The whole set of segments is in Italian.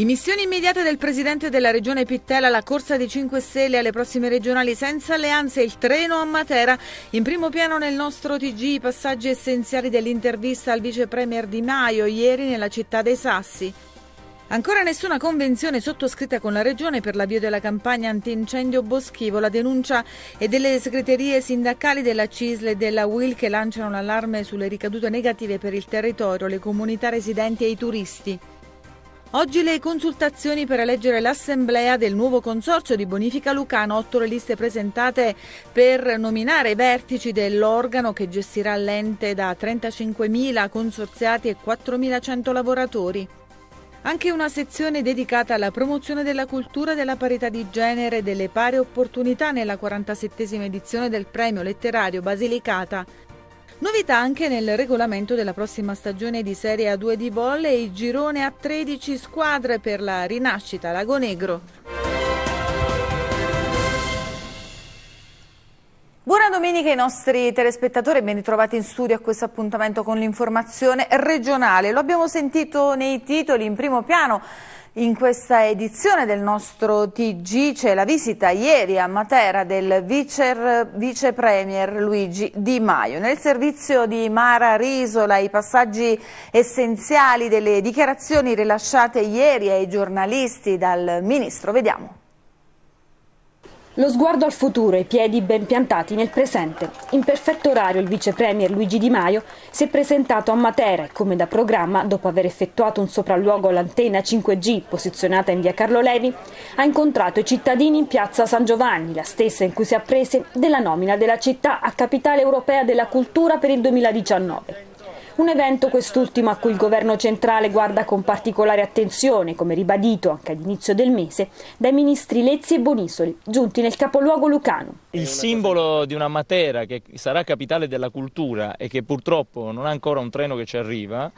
Dimissioni immediate del presidente della regione Pittella, la corsa di 5 Stelle alle prossime regionali senza alleanze, il treno a Matera. In primo piano nel nostro TG i passaggi essenziali dell'intervista al vice premier Di Maio ieri nella città dei Sassi. Ancora nessuna convenzione sottoscritta con la Regione per l'avvio della campagna antincendio boschivo. La denuncia è delle segreterie sindacali della CISL e della WIL che lanciano l'allarme sulle ricadute negative per il territorio, le comunità residenti e i turisti. Oggi le consultazioni per eleggere l'assemblea del nuovo consorzio di bonifica lucano, otto le liste presentate per nominare i vertici dell'organo che gestirà l'ente da 35.000 consorziati e 4.100 lavoratori. Anche una sezione dedicata alla promozione della cultura della parità di genere e delle pari opportunità nella 47esima edizione del premio letterario Basilicata Novità anche nel regolamento della prossima stagione di Serie A2 di e il girone a 13 squadre per la rinascita Lagonegro. Buona domenica ai nostri telespettatori e ben ritrovati in studio a questo appuntamento con l'informazione regionale. Lo abbiamo sentito nei titoli in primo piano. In questa edizione del nostro TG c'è la visita ieri a Matera del vice, vice, Premier Luigi Di Maio. Nel servizio di Mara Risola i passaggi essenziali delle dichiarazioni rilasciate ieri ai giornalisti dal Ministro. Vediamo. Lo sguardo al futuro e i piedi ben piantati nel presente. In perfetto orario il vice premier Luigi Di Maio si è presentato a Matera e come da programma, dopo aver effettuato un sopralluogo all'antenna 5G posizionata in via Carlo Levi, ha incontrato i cittadini in piazza San Giovanni, la stessa in cui si apprese della nomina della città a capitale europea della cultura per il 2019. Un evento quest'ultimo a cui il governo centrale guarda con particolare attenzione, come ribadito anche all'inizio del mese, dai ministri Lezzi e Bonisoli, giunti nel capoluogo lucano. Il simbolo di una Matera che sarà capitale della cultura e che purtroppo non ha ancora un treno che ci arriva,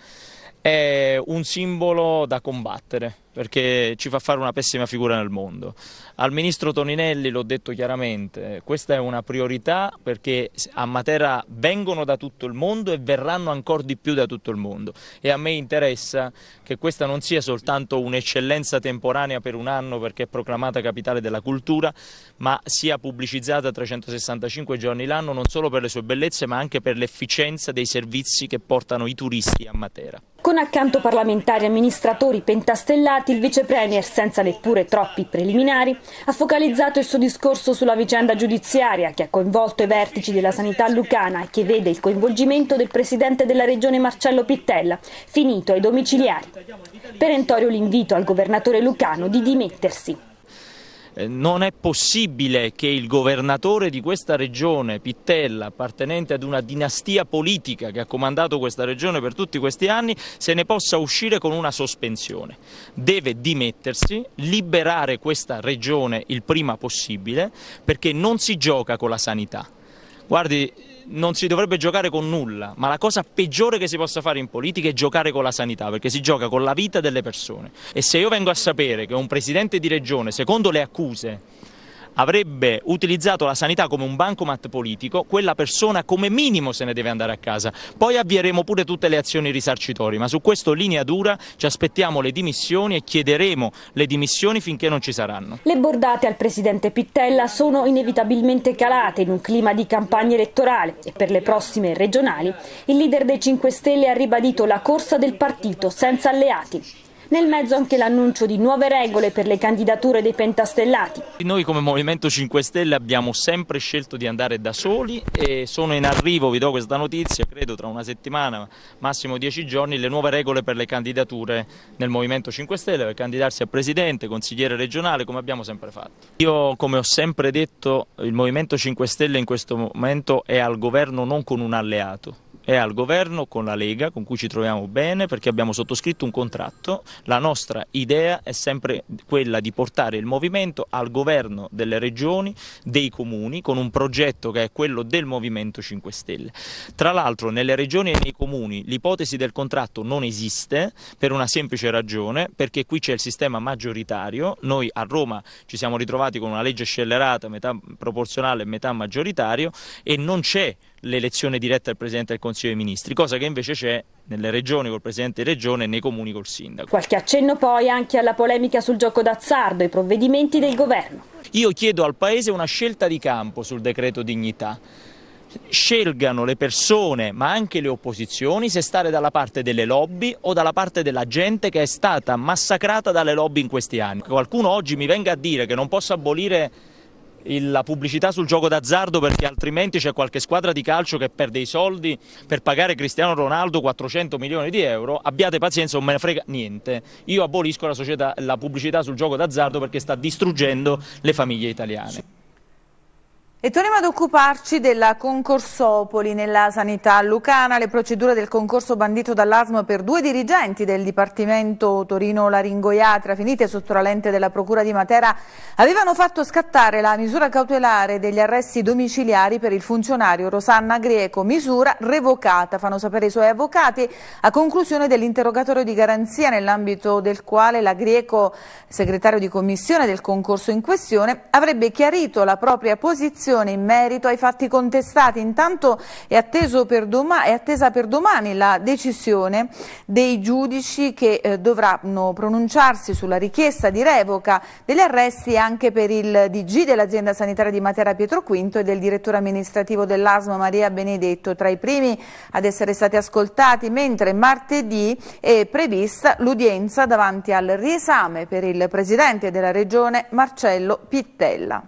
è un simbolo da combattere perché ci fa fare una pessima figura nel mondo. Al ministro Toninelli l'ho detto chiaramente, questa è una priorità perché a Matera vengono da tutto il mondo e verranno ancora di più da tutto il mondo e a me interessa che questa non sia soltanto un'eccellenza temporanea per un anno perché è proclamata capitale della cultura, ma sia pubblicizzata 365 giorni l'anno non solo per le sue bellezze ma anche per l'efficienza dei servizi che portano i turisti a Matera. Con accanto parlamentari e amministratori pentastellati, il vicepremier, senza neppure troppi preliminari, ha focalizzato il suo discorso sulla vicenda giudiziaria che ha coinvolto i vertici della sanità lucana e che vede il coinvolgimento del presidente della regione Marcello Pittella, finito ai domiciliari. Perentorio l'invito al governatore lucano di dimettersi. Eh, non è possibile che il governatore di questa regione, Pittella, appartenente ad una dinastia politica che ha comandato questa regione per tutti questi anni, se ne possa uscire con una sospensione. Deve dimettersi, liberare questa regione il prima possibile, perché non si gioca con la sanità. Guardi, non si dovrebbe giocare con nulla, ma la cosa peggiore che si possa fare in politica è giocare con la sanità, perché si gioca con la vita delle persone. E se io vengo a sapere che un presidente di regione, secondo le accuse, avrebbe utilizzato la sanità come un bancomat politico, quella persona come minimo se ne deve andare a casa. Poi avvieremo pure tutte le azioni risarcitorie, ma su questo linea dura ci aspettiamo le dimissioni e chiederemo le dimissioni finché non ci saranno. Le bordate al presidente Pittella sono inevitabilmente calate in un clima di campagna elettorale e per le prossime regionali il leader dei 5 Stelle ha ribadito la corsa del partito senza alleati. Nel mezzo anche l'annuncio di nuove regole per le candidature dei pentastellati. Noi come Movimento 5 Stelle abbiamo sempre scelto di andare da soli e sono in arrivo, vi do questa notizia, credo tra una settimana, massimo dieci giorni, le nuove regole per le candidature nel Movimento 5 Stelle per candidarsi a presidente, consigliere regionale come abbiamo sempre fatto. Io come ho sempre detto il Movimento 5 Stelle in questo momento è al governo non con un alleato, è al governo con la Lega, con cui ci troviamo bene perché abbiamo sottoscritto un contratto. La nostra idea è sempre quella di portare il movimento al governo delle regioni, dei comuni, con un progetto che è quello del Movimento 5 Stelle. Tra l'altro nelle regioni e nei comuni l'ipotesi del contratto non esiste per una semplice ragione, perché qui c'è il sistema maggioritario. Noi a Roma ci siamo ritrovati con una legge scellerata, metà proporzionale e metà maggioritario e non c'è l'elezione diretta del Presidente del Consiglio dei Ministri, cosa che invece c'è nelle regioni col Presidente di Regione e nei comuni col Sindaco. Qualche accenno poi anche alla polemica sul gioco d'azzardo e i provvedimenti del Governo. Io chiedo al Paese una scelta di campo sul decreto dignità scelgano le persone, ma anche le opposizioni, se stare dalla parte delle lobby o dalla parte della gente che è stata massacrata dalle lobby in questi anni. Qualcuno oggi mi venga a dire che non posso abolire la pubblicità sul gioco d'azzardo perché altrimenti c'è qualche squadra di calcio che perde i soldi per pagare Cristiano Ronaldo 400 milioni di euro, abbiate pazienza, non me ne frega niente. Io abolisco la, società, la pubblicità sul gioco d'azzardo perché sta distruggendo le famiglie italiane. E torniamo ad occuparci della concorsopoli nella sanità lucana, le procedure del concorso bandito dall'ASM per due dirigenti del Dipartimento Torino Laringoiatra finite sotto la lente della Procura di Matera avevano fatto scattare la misura cautelare degli arresti domiciliari per il funzionario Rosanna Greco, misura revocata, fanno sapere i suoi avvocati a conclusione dell'interrogatorio di garanzia nell'ambito del quale la Greco, segretario di commissione del concorso in questione, avrebbe chiarito la propria posizione informazione in merito ai fatti contestati. Intanto è, per doma, è attesa per domani la decisione dei giudici che eh, dovranno pronunciarsi sulla richiesta di revoca degli arresti anche per il DG dell'azienda sanitaria di Matera Pietro V e del direttore amministrativo dell'ASMA Maria Benedetto, tra i primi ad essere stati ascoltati, mentre martedì è prevista l'udienza davanti al riesame per il Presidente della Regione Marcello Pittella.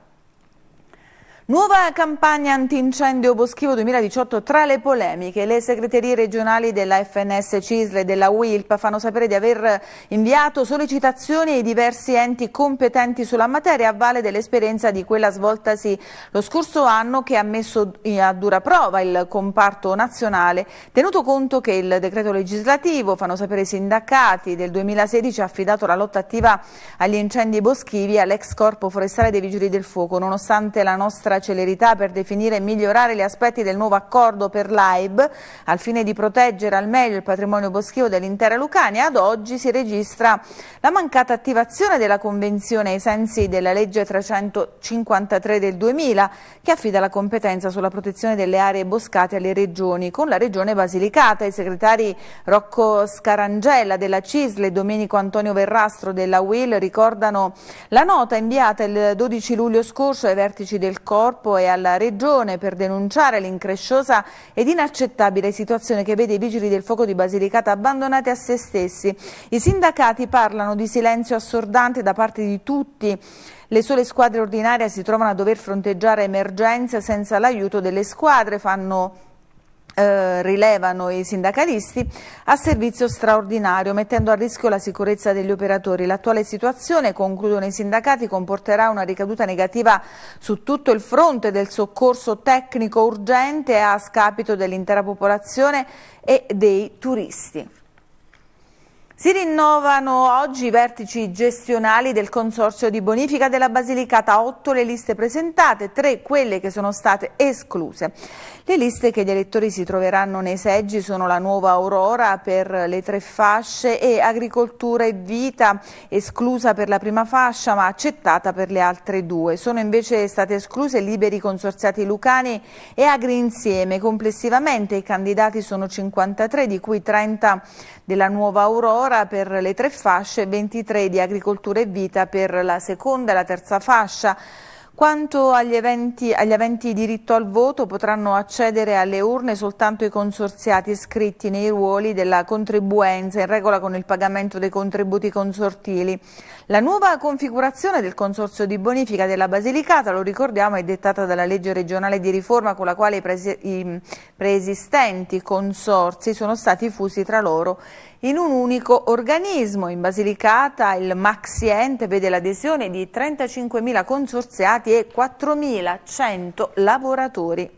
Nuova campagna antincendio boschivo 2018 tra le polemiche. Le segreterie regionali della FNS Cisle e della WILP fanno sapere di aver inviato sollecitazioni ai diversi enti competenti sulla materia a valle dell'esperienza di quella svoltasi lo scorso anno che ha messo a dura prova il comparto nazionale, tenuto conto che il decreto legislativo, fanno sapere i sindacati, del 2016 ha affidato la lotta attiva agli incendi boschivi all'ex corpo forestale dei Vigili del Fuoco, nonostante la nostra necessaria celerità per definire e migliorare gli aspetti del nuovo accordo per l'AIB al fine di proteggere al meglio il patrimonio boschivo dell'intera Lucania. Ad oggi si registra la mancata attivazione della Convenzione ai sensi della legge 353 del 2000 che affida la competenza sulla protezione delle aree boscate alle regioni con la regione Basilicata. I segretari Rocco Scarangella della CISLE e Domenico Antonio Verrastro della UIL ricordano la nota inviata il 12 luglio scorso ai vertici del COR corpo e alla Regione per denunciare l'incresciosa ed inaccettabile situazione che vede i vigili del fuoco di Basilicata abbandonati a se stessi. I sindacati parlano di silenzio assordante da parte di tutti le sole squadre ordinarie si trovano a dover fronteggiare emergenze senza l'aiuto delle squadre, fanno eh, rilevano i sindacalisti, a servizio straordinario, mettendo a rischio la sicurezza degli operatori. L'attuale situazione, concludono i sindacati, comporterà una ricaduta negativa su tutto il fronte del soccorso tecnico urgente a scapito dell'intera popolazione e dei turisti. Si rinnovano oggi i vertici gestionali del Consorzio di Bonifica della Basilicata, 8 le liste presentate, 3 quelle che sono state escluse. Le liste che gli elettori si troveranno nei seggi sono la Nuova Aurora per le tre fasce e Agricoltura e Vita, esclusa per la prima fascia ma accettata per le altre due. Sono invece state escluse Liberi Consorziati Lucani e Agri Insieme. Complessivamente i candidati sono 53, di cui 30 della Nuova Aurora ora per le tre fasce, 23 di agricoltura e vita per la seconda e la terza fascia. Quanto agli eventi, agli eventi diritto al voto potranno accedere alle urne soltanto i consorziati iscritti nei ruoli della contribuenza in regola con il pagamento dei contributi consortili. La nuova configurazione del Consorzio di Bonifica della Basilicata, lo ricordiamo, è dettata dalla legge regionale di riforma con la quale i, presi, i preesistenti consorzi sono stati fusi tra loro in un unico organismo. In Basilicata il Maxi Ente vede l'adesione di 35.000 consorziati e 4.100 lavoratori.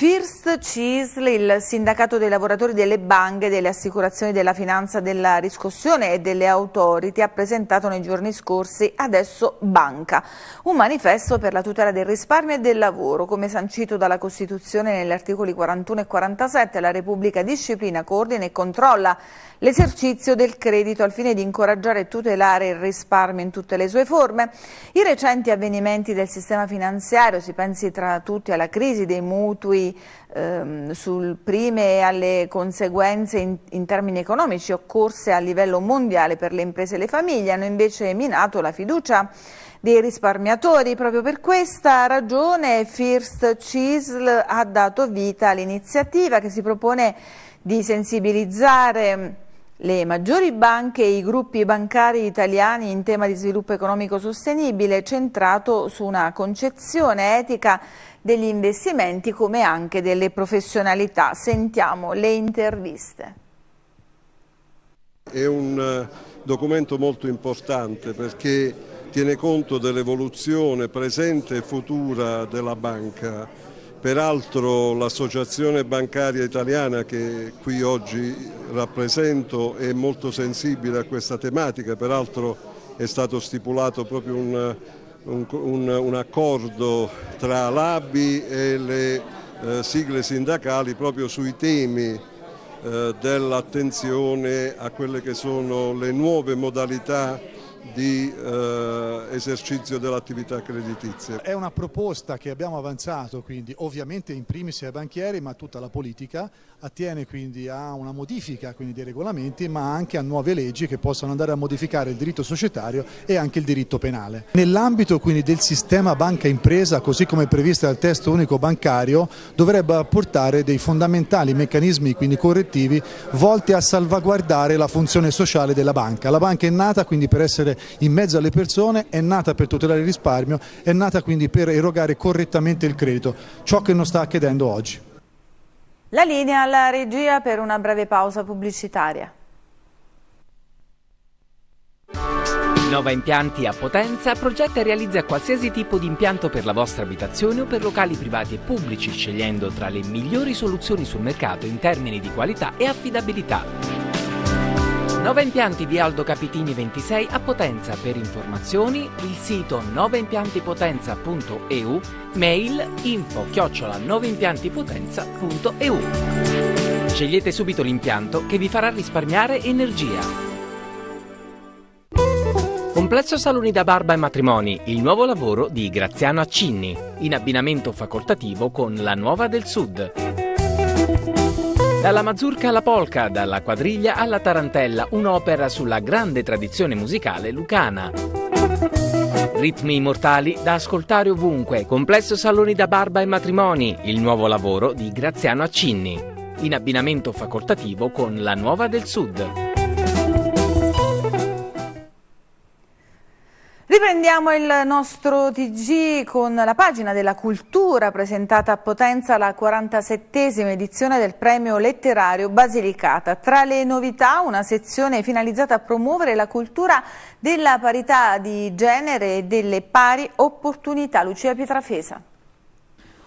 First Cisl, il sindacato dei lavoratori delle banche, delle assicurazioni della finanza della riscossione e delle autority, ha presentato nei giorni scorsi Adesso Banca, un manifesto per la tutela del risparmio e del lavoro. Come sancito dalla Costituzione negli articoli 41 e 47, la Repubblica disciplina, coordina e controlla l'esercizio del credito al fine di incoraggiare e tutelare il risparmio in tutte le sue forme. I recenti avvenimenti del sistema finanziario, si pensi tra tutti alla crisi dei mutui analisi ehm, sul prime e alle conseguenze in, in, termini economici occorse a livello mondiale per le imprese e le famiglie hanno invece minato la fiducia dei risparmiatori. Proprio per questa ragione First CISL ha dato vita all'iniziativa che si propone di sensibilizzare le maggiori banche e i gruppi bancari italiani in tema di sviluppo economico sostenibile centrato su una concezione etica degli investimenti come anche delle professionalità. Sentiamo le interviste. È un eh, documento molto importante perché tiene conto dell'evoluzione presente e futura della banca Peraltro l'Associazione Bancaria Italiana che qui oggi rappresento è molto sensibile a questa tematica, peraltro è stato stipulato proprio un, un, un, un accordo tra l'ABI e le eh, sigle sindacali proprio sui temi eh, dell'attenzione a quelle che sono le nuove modalità di eh, esercizio dell'attività creditizia. È una proposta che abbiamo avanzato quindi ovviamente in primis ai banchieri ma tutta la politica attiene quindi a una modifica quindi, dei regolamenti ma anche a nuove leggi che possano andare a modificare il diritto societario e anche il diritto penale. Nell'ambito quindi del sistema banca impresa così come previsto dal testo unico bancario dovrebbe apportare dei fondamentali meccanismi quindi correttivi volti a salvaguardare la funzione sociale della banca. La banca è nata quindi per essere in mezzo alle persone è nata per tutelare il risparmio, è nata quindi per erogare correttamente il credito, ciò che non sta accadendo oggi. La linea alla regia per una breve pausa pubblicitaria. Nova Impianti a Potenza progetta e realizza qualsiasi tipo di impianto per la vostra abitazione o per locali privati e pubblici, scegliendo tra le migliori soluzioni sul mercato in termini di qualità e affidabilità. 9 impianti di Aldo Capitini 26 a Potenza. Per informazioni il sito 9impiantipotenza.eu, mail info chiocciola 9impiantipotenza.eu. Scegliete subito l'impianto che vi farà risparmiare energia. Complesso Saloni da Barba e Matrimoni, il nuovo lavoro di Graziano Accinni, in abbinamento facoltativo con la Nuova del Sud. Dalla mazurca alla polca, dalla quadriglia alla tarantella, un'opera sulla grande tradizione musicale lucana. Ritmi immortali da ascoltare ovunque, complesso saloni da barba e matrimoni, il nuovo lavoro di Graziano Accinni, in abbinamento facoltativo con La Nuova del Sud. Riprendiamo il nostro TG con la pagina della cultura presentata a Potenza la 47esima edizione del premio letterario Basilicata. Tra le novità una sezione finalizzata a promuovere la cultura della parità di genere e delle pari opportunità. Lucia Pietrafesa.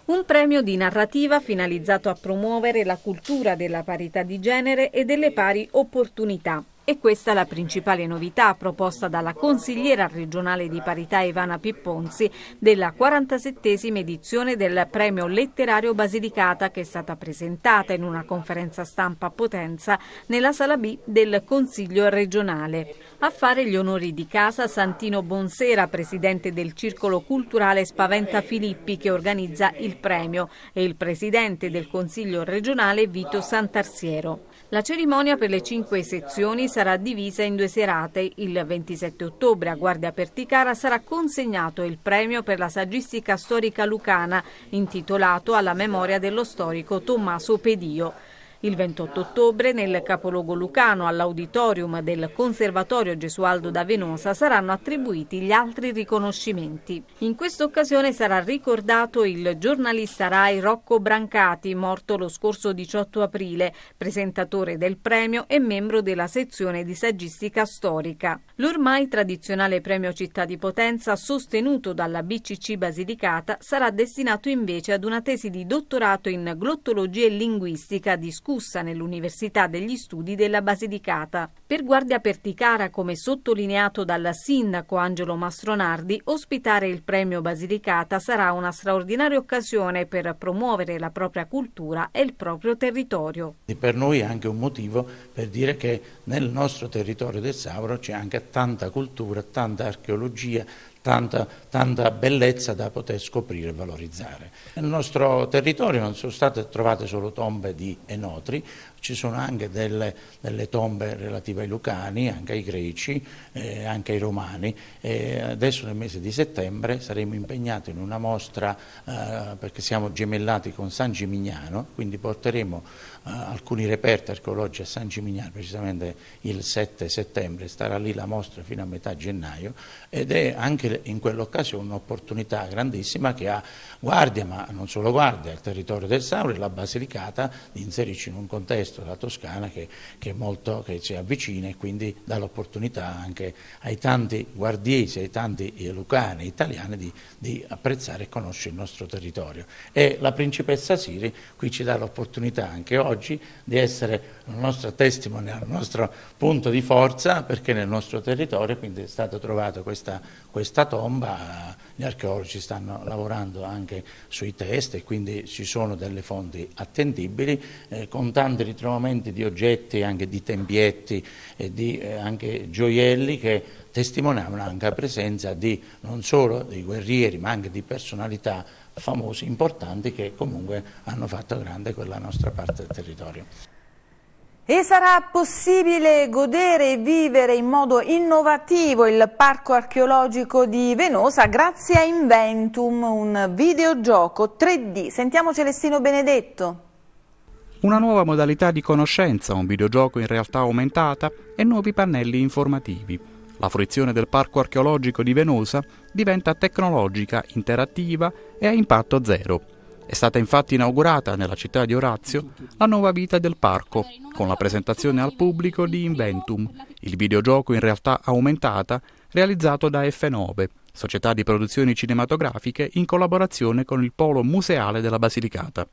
Un premio di narrativa finalizzato a promuovere la cultura della parità di genere e delle pari opportunità. E questa è la principale novità proposta dalla consigliera regionale di parità Ivana Pipponzi della 47 edizione del premio letterario Basilicata che è stata presentata in una conferenza stampa a Potenza nella sala B del Consiglio regionale. A fare gli onori di casa Santino Bonsera, presidente del Circolo Culturale Spaventa Filippi che organizza il premio e il presidente del Consiglio regionale Vito Santarsiero. La cerimonia per le cinque sezioni sarà divisa in due serate. Il 27 ottobre a Guardia Perticara sarà consegnato il premio per la saggistica storica lucana, intitolato alla memoria dello storico Tommaso Pedio. Il 28 ottobre nel capoluogo lucano all'auditorium del Conservatorio Gesualdo da Venosa saranno attribuiti gli altri riconoscimenti. In questa occasione sarà ricordato il giornalista Rai Rocco Brancati, morto lo scorso 18 aprile, presentatore del premio e membro della sezione di saggistica storica. L'ormai tradizionale premio Città di Potenza, sostenuto dalla BCC Basilicata, sarà destinato invece ad una tesi di dottorato in glottologia e linguistica di scuola discussa nell'Università degli Studi della Basilicata. Per Guardia Perticara, come sottolineato dal sindaco Angelo Mastronardi, ospitare il premio Basilicata sarà una straordinaria occasione per promuovere la propria cultura e il proprio territorio. E per noi è anche un motivo per dire che nel nostro territorio del Sauro c'è anche tanta cultura, tanta archeologia, tanta, tanta bellezza da poter scoprire e valorizzare. Nel nostro territorio non sono state trovate solo tombe di enotri, ci sono anche delle, delle tombe relative ai Lucani, anche ai Greci, eh, anche ai Romani. E adesso nel mese di settembre saremo impegnati in una mostra, eh, perché siamo gemellati con San Gimignano, quindi porteremo eh, alcuni reperti archeologici a San Gimignano, precisamente il 7 settembre, starà lì la mostra fino a metà gennaio, ed è anche in quell'occasione un'opportunità grandissima che ha Guardia, ma non solo Guardia, il territorio del Sauro e la Basilicata, di inserirci in un contesto resto la Toscana che, che, molto, che ci avvicina e quindi dà l'opportunità anche ai tanti guardiesi, ai tanti lucani, italiani di, di apprezzare e conoscere il nostro territorio. E la principessa Siri qui ci dà l'opportunità anche oggi di essere la nostra testimone, il nostro punto di forza perché nel nostro territorio quindi è stata trovata questa, questa tomba gli archeologi stanno lavorando anche sui test e quindi ci sono delle fonti attendibili eh, con tanti ritrovamenti di oggetti, anche di tempietti e di eh, anche gioielli che testimoniavano anche la presenza di non solo dei guerrieri ma anche di personalità famosi, importanti che comunque hanno fatto grande quella nostra parte del territorio. E sarà possibile godere e vivere in modo innovativo il parco archeologico di Venosa grazie a Inventum, un videogioco 3D. Sentiamo Celestino Benedetto. Una nuova modalità di conoscenza, un videogioco in realtà aumentata e nuovi pannelli informativi. La fruizione del parco archeologico di Venosa diventa tecnologica, interattiva e a impatto zero. È stata infatti inaugurata nella città di Orazio la nuova vita del parco, con la presentazione al pubblico di Inventum, il videogioco in realtà aumentata realizzato da F9, società di produzioni cinematografiche in collaborazione con il polo museale della Basilicata.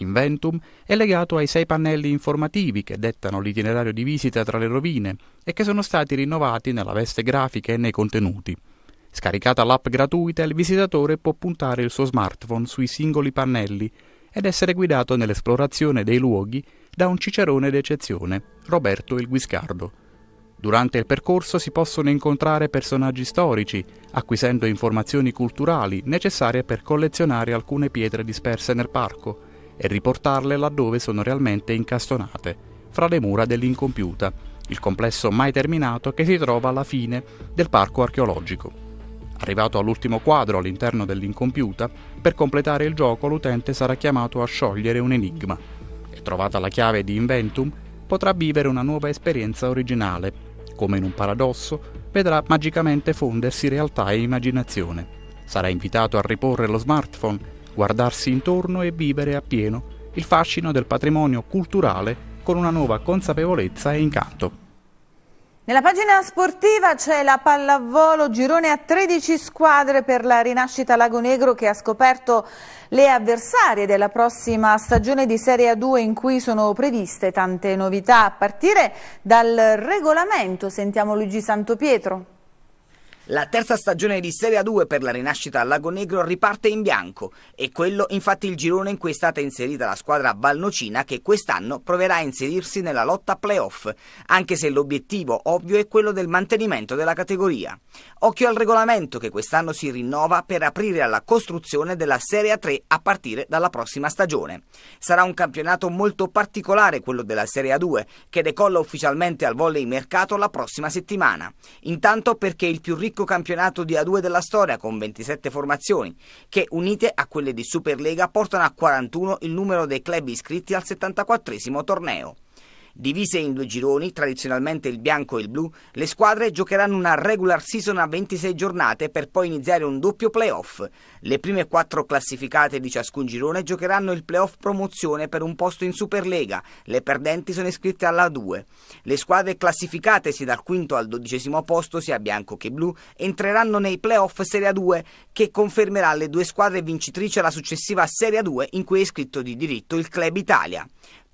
Inventum è legato ai sei pannelli informativi che dettano l'itinerario di visita tra le rovine e che sono stati rinnovati nella veste grafica e nei contenuti. Scaricata l'app gratuita, il visitatore può puntare il suo smartphone sui singoli pannelli ed essere guidato nell'esplorazione dei luoghi da un cicerone d'eccezione, Roberto il Guiscardo. Durante il percorso si possono incontrare personaggi storici, acquisendo informazioni culturali necessarie per collezionare alcune pietre disperse nel parco e riportarle laddove sono realmente incastonate, fra le mura dell'incompiuta, il complesso mai terminato che si trova alla fine del parco archeologico. Arrivato all'ultimo quadro all'interno dell'incompiuta, per completare il gioco l'utente sarà chiamato a sciogliere un enigma e trovata la chiave di Inventum potrà vivere una nuova esperienza originale. Come in un paradosso, vedrà magicamente fondersi realtà e immaginazione. Sarà invitato a riporre lo smartphone, guardarsi intorno e vivere appieno il fascino del patrimonio culturale con una nuova consapevolezza e incanto. Nella pagina sportiva c'è la pallavolo, girone a 13 squadre per la rinascita Lago Negro che ha scoperto le avversarie della prossima stagione di Serie A2 in cui sono previste tante novità a partire dal regolamento. Sentiamo Luigi Santopietro. La terza stagione di Serie 2 per la rinascita al Lago Negro riparte in bianco e quello infatti il girone in cui è stata inserita la squadra valnocina che quest'anno proverà a inserirsi nella lotta playoff, anche se l'obiettivo ovvio è quello del mantenimento della categoria. Occhio al regolamento che quest'anno si rinnova per aprire alla costruzione della Serie 3 a partire dalla prossima stagione. Sarà un campionato molto particolare quello della Serie 2 che decolla ufficialmente al volley mercato la prossima settimana. Intanto perché il più ricco fresco campionato di A2 della storia con 27 formazioni, che unite a quelle di Superlega portano a 41 il numero dei club iscritti al 74 torneo. Divise in due gironi, tradizionalmente il bianco e il blu, le squadre giocheranno una regular season a 26 giornate per poi iniziare un doppio playoff. Le prime quattro classificate di ciascun girone giocheranno il playoff promozione per un posto in Superlega, le perdenti sono iscritte alla 2 Le squadre classificate sia dal quinto al dodicesimo posto, sia bianco che blu, entreranno nei playoff Serie A2 che confermerà le due squadre vincitrici alla successiva Serie A2 in cui è iscritto di diritto il Club Italia.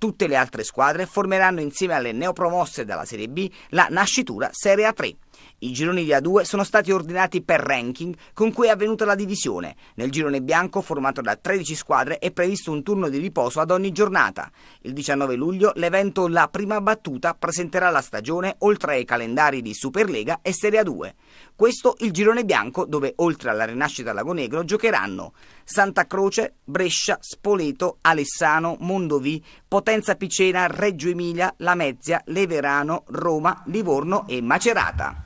Tutte le altre squadre formeranno insieme alle neopromosse dalla Serie B la nascitura Serie A3. I gironi di A2 sono stati ordinati per ranking con cui è avvenuta la divisione. Nel girone bianco, formato da 13 squadre, è previsto un turno di riposo ad ogni giornata. Il 19 luglio l'evento La Prima Battuta presenterà la stagione oltre ai calendari di Superlega e Serie A2. Questo il girone bianco dove oltre alla rinascita a Lago Negro giocheranno Santa Croce, Brescia, Spoleto, Alessano, Mondovì, Potenza Picena, Reggio Emilia, Lamezia, Leverano, Roma, Livorno e Macerata.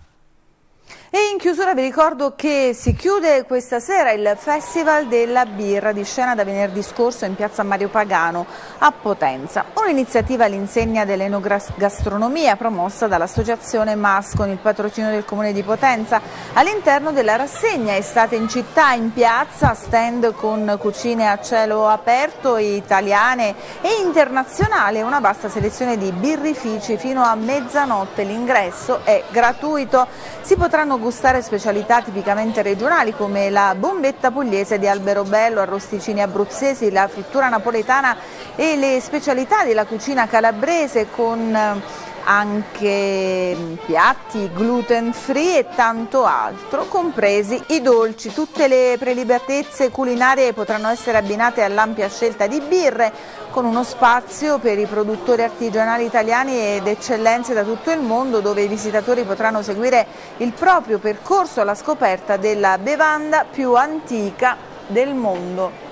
E in chiusura vi ricordo che si chiude questa sera il Festival della Birra di scena da venerdì scorso in piazza Mario Pagano a Potenza, un'iniziativa all'insegna dell'enogastronomia promossa dall'associazione MAS con il patrocinio del comune di Potenza all'interno della rassegna estate in città, in piazza, stand con cucine a cielo aperto italiane e internazionali una vasta selezione di birrifici fino a mezzanotte, l'ingresso è gratuito, si potranno gustare specialità tipicamente regionali come la bombetta pugliese di Alberobello, arrosticini abruzzesi, la frittura napoletana e le specialità della cucina calabrese con eh, anche piatti gluten free e tanto altro, compresi i dolci. Tutte le prelibatezze culinarie potranno essere abbinate all'ampia scelta di birre, con uno spazio per i produttori artigianali italiani ed eccellenze da tutto il mondo, dove i visitatori potranno seguire il proprio percorso alla scoperta della bevanda più antica del mondo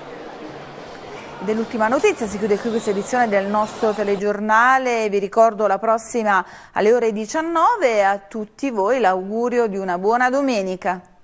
dell'ultima notizia, si chiude qui questa edizione del nostro telegiornale, vi ricordo la prossima alle ore 19 a tutti voi l'augurio di una buona domenica.